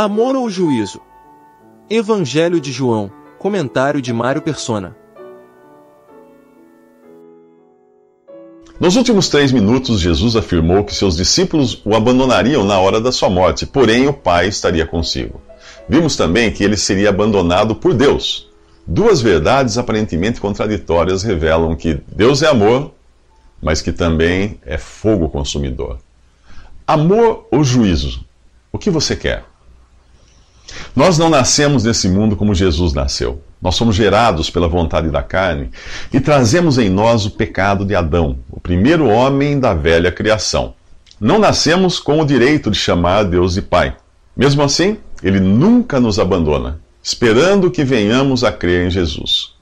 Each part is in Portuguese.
Amor ou juízo? Evangelho de João, comentário de Mário Persona. Nos últimos três minutos, Jesus afirmou que seus discípulos o abandonariam na hora da sua morte, porém o Pai estaria consigo. Vimos também que ele seria abandonado por Deus. Duas verdades aparentemente contraditórias revelam que Deus é amor, mas que também é fogo consumidor. Amor ou juízo? O que você quer? Nós não nascemos nesse mundo como Jesus nasceu. Nós somos gerados pela vontade da carne e trazemos em nós o pecado de Adão, o primeiro homem da velha criação. Não nascemos com o direito de chamar a Deus de Pai. Mesmo assim, Ele nunca nos abandona, esperando que venhamos a crer em Jesus,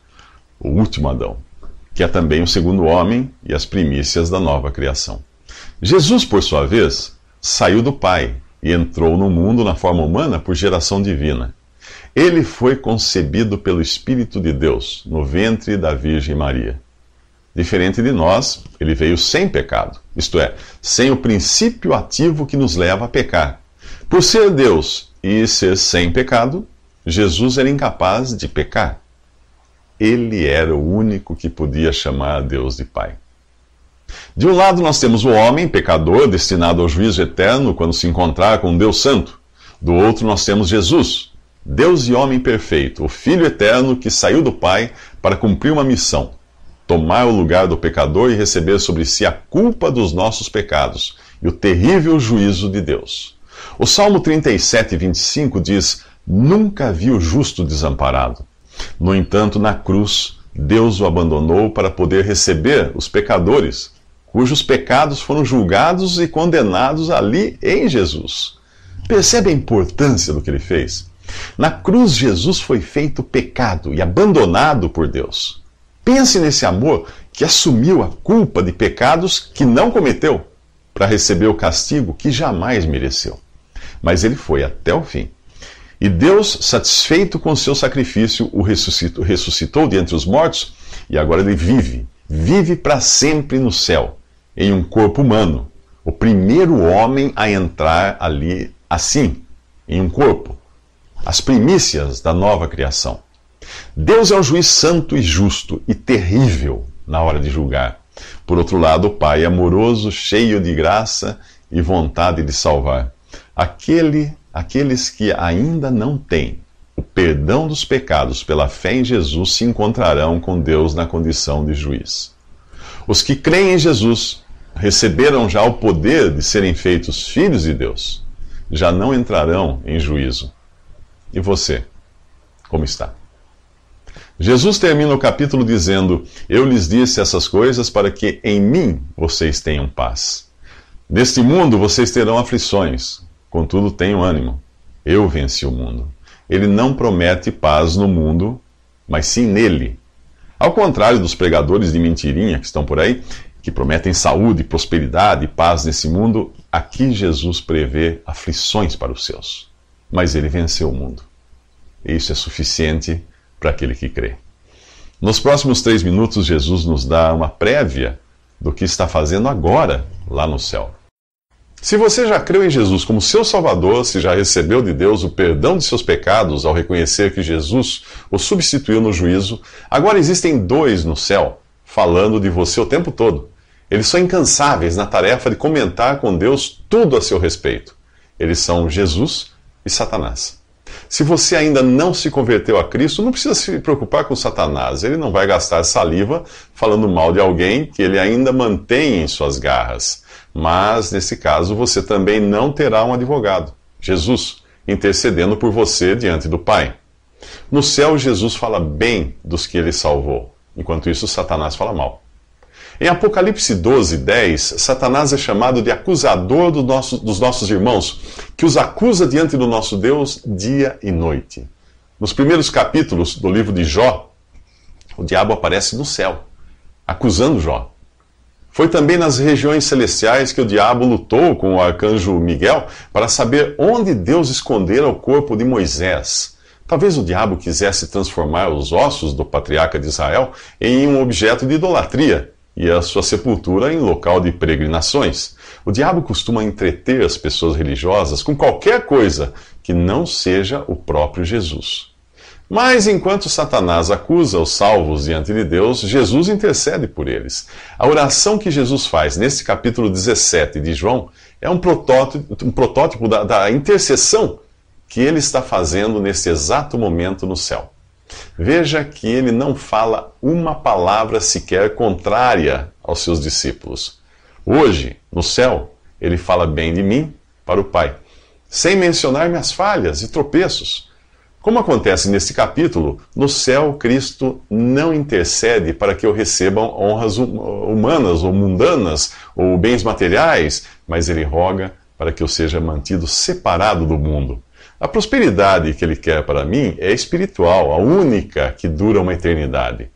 o último Adão, que é também o segundo homem e as primícias da nova criação. Jesus, por sua vez, saiu do Pai e entrou no mundo na forma humana por geração divina. Ele foi concebido pelo Espírito de Deus no ventre da Virgem Maria. Diferente de nós, ele veio sem pecado, isto é, sem o princípio ativo que nos leva a pecar. Por ser Deus e ser sem pecado, Jesus era incapaz de pecar. Ele era o único que podia chamar a Deus de Pai. De um lado, nós temos o homem, pecador, destinado ao juízo eterno quando se encontrar com Deus Santo. Do outro, nós temos Jesus, Deus e homem perfeito, o Filho eterno que saiu do Pai para cumprir uma missão: tomar o lugar do pecador e receber sobre si a culpa dos nossos pecados e o terrível juízo de Deus. O Salmo 37, 25 diz: Nunca vi o justo desamparado. No entanto, na cruz, Deus o abandonou para poder receber os pecadores cujos pecados foram julgados e condenados ali em Jesus. Percebe a importância do que ele fez? Na cruz, Jesus foi feito pecado e abandonado por Deus. Pense nesse amor que assumiu a culpa de pecados que não cometeu para receber o castigo que jamais mereceu. Mas ele foi até o fim. E Deus, satisfeito com seu sacrifício, o ressuscitou, ressuscitou de entre os mortos e agora ele vive, vive para sempre no céu em um corpo humano. O primeiro homem a entrar ali assim, em um corpo. As primícias da nova criação. Deus é um juiz santo e justo e terrível na hora de julgar. Por outro lado, o Pai é amoroso, cheio de graça e vontade de salvar. Aquele, aqueles que ainda não têm o perdão dos pecados pela fé em Jesus se encontrarão com Deus na condição de juiz. Os que creem em Jesus receberam já o poder de serem feitos filhos de Deus, já não entrarão em juízo. E você, como está? Jesus termina o capítulo dizendo: Eu lhes disse essas coisas para que em mim vocês tenham paz. Neste mundo vocês terão aflições, contudo tenham ânimo. Eu venci o mundo. Ele não promete paz no mundo, mas sim nele. Ao contrário dos pregadores de mentirinha que estão por aí, que prometem saúde, prosperidade e paz nesse mundo, aqui Jesus prevê aflições para os seus. Mas ele venceu o mundo. Isso é suficiente para aquele que crê. Nos próximos três minutos, Jesus nos dá uma prévia do que está fazendo agora lá no céu. Se você já creu em Jesus como seu Salvador, se já recebeu de Deus o perdão de seus pecados ao reconhecer que Jesus o substituiu no juízo, agora existem dois no céu falando de você o tempo todo eles são incansáveis na tarefa de comentar com Deus tudo a seu respeito. Eles são Jesus e Satanás. Se você ainda não se converteu a Cristo, não precisa se preocupar com Satanás. Ele não vai gastar saliva falando mal de alguém que ele ainda mantém em suas garras. Mas, nesse caso, você também não terá um advogado, Jesus, intercedendo por você diante do Pai. No céu, Jesus fala bem dos que ele salvou, enquanto isso, Satanás fala mal. Em Apocalipse 12, 10, Satanás é chamado de acusador do nosso, dos nossos irmãos, que os acusa diante do nosso Deus dia e noite. Nos primeiros capítulos do livro de Jó, o diabo aparece no céu, acusando Jó. Foi também nas regiões celestiais que o diabo lutou com o arcanjo Miguel para saber onde Deus escondera o corpo de Moisés. Talvez o diabo quisesse transformar os ossos do patriarca de Israel em um objeto de idolatria, e a sua sepultura em local de peregrinações. O diabo costuma entreter as pessoas religiosas com qualquer coisa que não seja o próprio Jesus. Mas enquanto Satanás acusa os salvos diante de Deus, Jesus intercede por eles. A oração que Jesus faz neste capítulo 17 de João é um protótipo, um protótipo da, da intercessão que ele está fazendo neste exato momento no céu. Veja que ele não fala uma palavra sequer contrária aos seus discípulos. Hoje, no céu, ele fala bem de mim para o Pai, sem mencionar minhas falhas e tropeços. Como acontece neste capítulo, no céu Cristo não intercede para que eu receba honras hum, humanas ou mundanas ou bens materiais, mas ele roga para que eu seja mantido separado do mundo. A prosperidade que ele quer para mim é espiritual, a única que dura uma eternidade.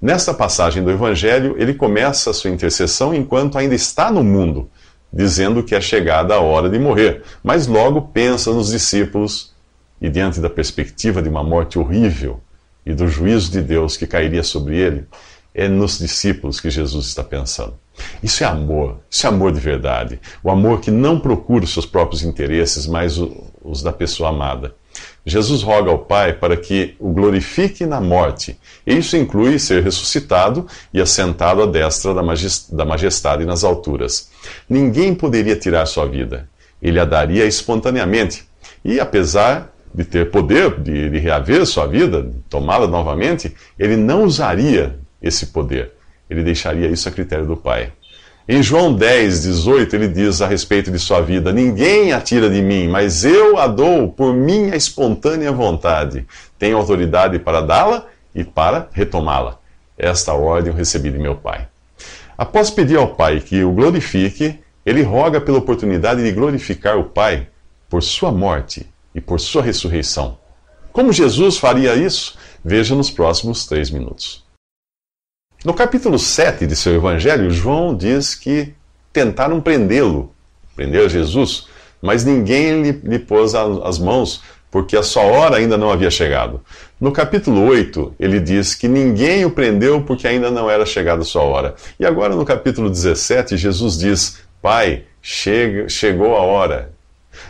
Nesta passagem do Evangelho, ele começa a sua intercessão enquanto ainda está no mundo, dizendo que é chegada a hora de morrer, mas logo pensa nos discípulos e, diante da perspectiva de uma morte horrível e do juízo de Deus que cairia sobre ele, é nos discípulos que Jesus está pensando. Isso é amor, isso é amor de verdade. O amor que não procura os seus próprios interesses, mas o, os da pessoa amada. Jesus roga ao Pai para que o glorifique na morte. Isso inclui ser ressuscitado e assentado à destra da majestade nas alturas. Ninguém poderia tirar sua vida. Ele a daria espontaneamente. E apesar de ter poder de, de reaver sua vida, tomá-la novamente, ele não usaria esse poder. Ele deixaria isso a critério do Pai. Em João 10, 18, ele diz a respeito de sua vida: Ninguém a tira de mim, mas eu a dou por minha espontânea vontade. Tenho autoridade para dá-la e para retomá-la. Esta ordem eu recebi de meu Pai. Após pedir ao Pai que o glorifique, ele roga pela oportunidade de glorificar o Pai por sua morte e por sua ressurreição. Como Jesus faria isso? Veja nos próximos três minutos. No capítulo 7 de seu evangelho, João diz que tentaram prendê-lo, prender Jesus, mas ninguém lhe, lhe pôs as mãos, porque a sua hora ainda não havia chegado. No capítulo 8, ele diz que ninguém o prendeu porque ainda não era chegada a sua hora. E agora no capítulo 17, Jesus diz: Pai, chega, chegou a hora.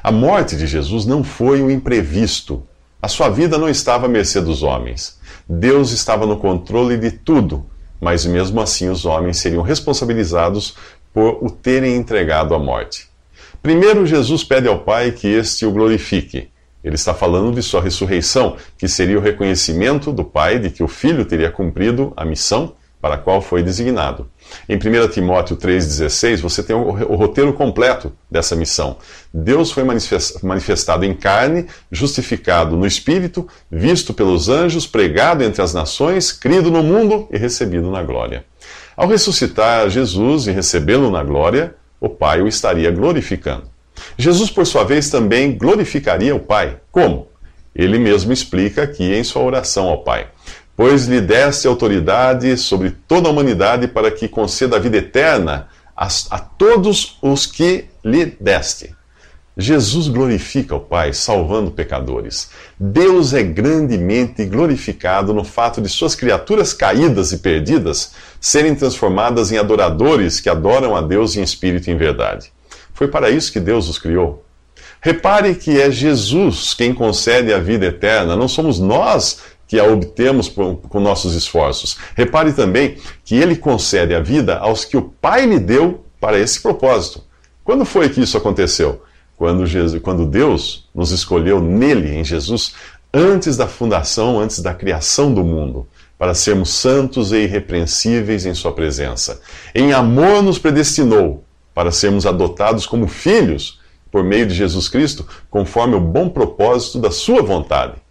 A morte de Jesus não foi um imprevisto. A sua vida não estava à mercê dos homens. Deus estava no controle de tudo mas mesmo assim os homens seriam responsabilizados por o terem entregado à morte. Primeiro, Jesus pede ao Pai que este o glorifique. Ele está falando de sua ressurreição, que seria o reconhecimento do Pai de que o Filho teria cumprido a missão para a qual foi designado. Em 1 Timóteo 3,16, você tem o roteiro completo dessa missão. Deus foi manifestado em carne, justificado no Espírito, visto pelos anjos, pregado entre as nações, crido no mundo e recebido na glória. Ao ressuscitar Jesus e recebê-lo na glória, o Pai o estaria glorificando. Jesus, por sua vez, também glorificaria o Pai. Como? Ele mesmo explica aqui em sua oração ao Pai pois lhe desse autoridade sobre toda a humanidade para que conceda a vida eterna a, a todos os que lhe deste. Jesus glorifica o Pai, salvando pecadores. Deus é grandemente glorificado no fato de suas criaturas caídas e perdidas serem transformadas em adoradores que adoram a Deus em espírito e em verdade. Foi para isso que Deus os criou. Repare que é Jesus quem concede a vida eterna, não somos nós que a obtemos com nossos esforços. Repare também que ele concede a vida aos que o Pai lhe deu para esse propósito. Quando foi que isso aconteceu? Quando, Jesus, quando Deus nos escolheu nele, em Jesus, antes da fundação, antes da criação do mundo, para sermos santos e irrepreensíveis em Sua presença. Em amor nos predestinou para sermos adotados como filhos por meio de Jesus Cristo, conforme o bom propósito da Sua vontade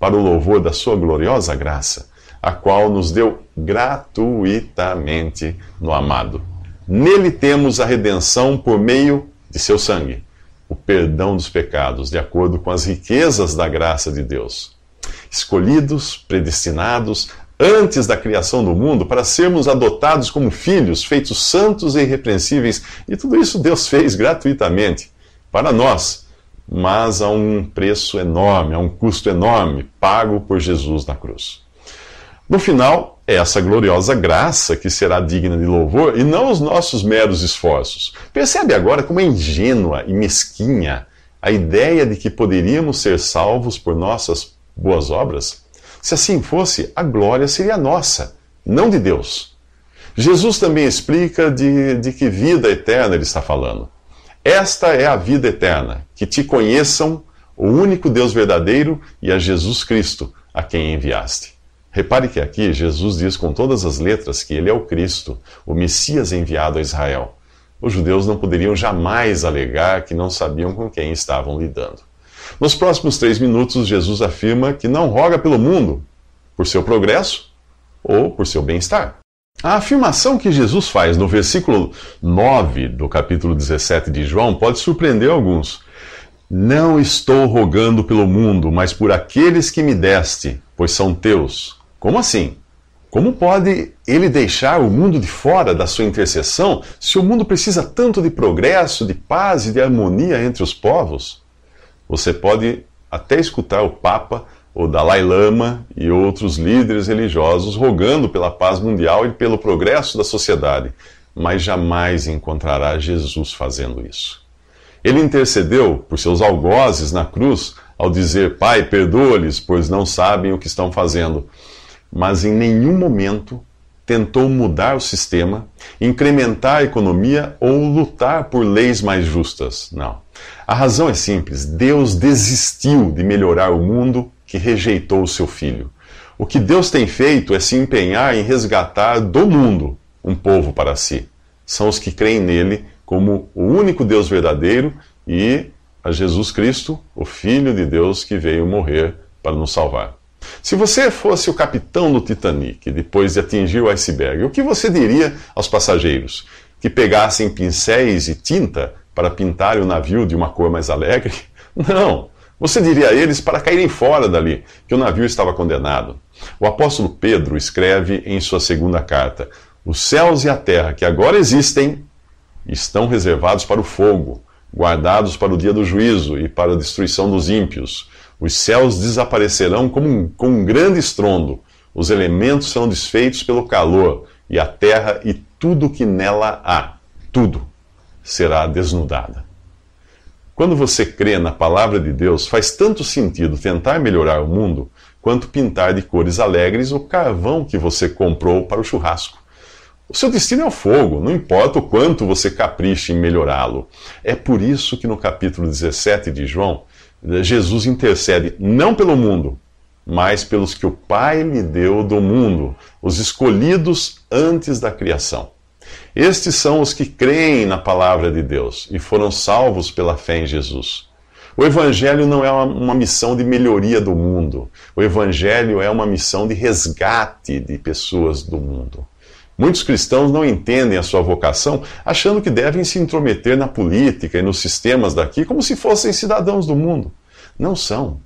para o louvor da sua gloriosa graça, a qual nos deu gratuitamente no amado. Nele temos a redenção por meio de seu sangue, o perdão dos pecados, de acordo com as riquezas da graça de Deus. Escolhidos, predestinados, antes da criação do mundo, para sermos adotados como filhos, feitos santos e irrepreensíveis, e tudo isso Deus fez gratuitamente para nós mas a um preço enorme, a um custo enorme pago por Jesus na cruz. No final, é essa gloriosa graça que será digna de louvor e não os nossos meros esforços. Percebe agora como é ingênua e mesquinha a ideia de que poderíamos ser salvos por nossas boas obras? Se assim fosse, a glória seria nossa, não de Deus. Jesus também explica de, de que vida eterna ele está falando. Esta é a vida eterna, que te conheçam, o único Deus verdadeiro e a Jesus Cristo, a quem enviaste. Repare que aqui Jesus diz com todas as letras que ele é o Cristo, o Messias enviado a Israel. Os judeus não poderiam jamais alegar que não sabiam com quem estavam lidando. Nos próximos três minutos, Jesus afirma que não roga pelo mundo por seu progresso ou por seu bem-estar. A afirmação que Jesus faz no versículo 9 do capítulo 17 de João pode surpreender alguns. Não estou rogando pelo mundo, mas por aqueles que me deste, pois são teus. Como assim? Como pode ele deixar o mundo de fora da sua intercessão se o mundo precisa tanto de progresso, de paz e de harmonia entre os povos? Você pode até escutar o Papa o Dalai Lama e outros líderes religiosos rogando pela paz mundial e pelo progresso da sociedade, mas jamais encontrará Jesus fazendo isso. Ele intercedeu por seus algozes na cruz ao dizer: Pai, perdoa-lhes, pois não sabem o que estão fazendo. Mas em nenhum momento tentou mudar o sistema, incrementar a economia ou lutar por leis mais justas. Não. A razão é simples: Deus desistiu de melhorar o mundo que rejeitou o seu filho. O que Deus tem feito é se empenhar em resgatar do mundo um povo para si. São os que creem nele como o único Deus verdadeiro e a Jesus Cristo, o Filho de Deus que veio morrer para nos salvar. Se você fosse o capitão do Titanic depois de atingir o iceberg, o que você diria aos passageiros? Que pegassem pincéis e tinta para pintar o navio de uma cor mais alegre? Não! Você diria a eles para caírem fora dali, que o navio estava condenado. O apóstolo Pedro escreve em sua segunda carta: Os céus e a terra que agora existem estão reservados para o fogo, guardados para o dia do juízo e para a destruição dos ímpios. Os céus desaparecerão como um, com um grande estrondo, os elementos serão desfeitos pelo calor, e a terra e tudo que nela há, tudo será desnudada. Quando você crê na palavra de Deus, faz tanto sentido tentar melhorar o mundo quanto pintar de cores alegres o carvão que você comprou para o churrasco. O seu destino é o fogo, não importa o quanto você capriche em melhorá-lo. É por isso que no capítulo 17 de João, Jesus intercede não pelo mundo, mas pelos que o Pai lhe deu do mundo, os escolhidos antes da criação. Estes são os que creem na palavra de Deus e foram salvos pela fé em Jesus. O Evangelho não é uma, missão de melhoria do mundo. O Evangelho é uma missão de resgate de pessoas do mundo. Muitos cristãos não entendem a sua vocação, achando que devem se intrometer na política e nos sistemas daqui como se fossem cidadãos do mundo. Não são.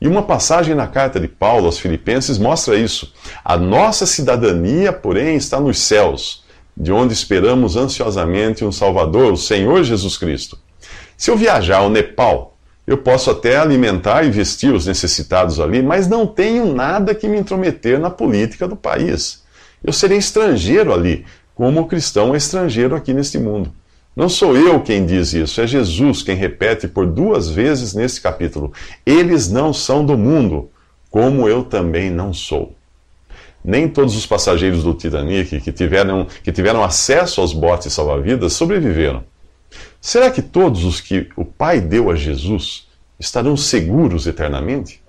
E uma passagem na carta de Paulo aos Filipenses mostra isso. A nossa cidadania, porém, está nos céus de onde esperamos ansiosamente um Salvador, o Senhor Jesus Cristo. Se eu viajar ao Nepal, eu posso até alimentar e vestir os necessitados ali, mas não tenho nada que me intrometer na política do país. Eu serei estrangeiro ali, como o cristão é estrangeiro aqui neste mundo. Não sou eu quem diz isso, é Jesus quem repete por duas vezes neste capítulo: Eles não são do mundo, como eu também não sou. Nem todos os passageiros do Titanic que tiveram, que tiveram acesso aos botes salva-vidas sobreviveram. Será que todos os que o Pai deu a Jesus estarão seguros eternamente?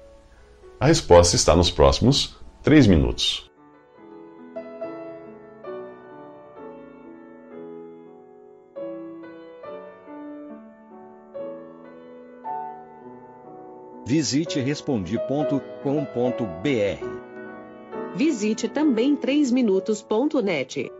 A resposta está nos próximos três minutos. Visite Respondi.com.br Visite também 3minutos.net.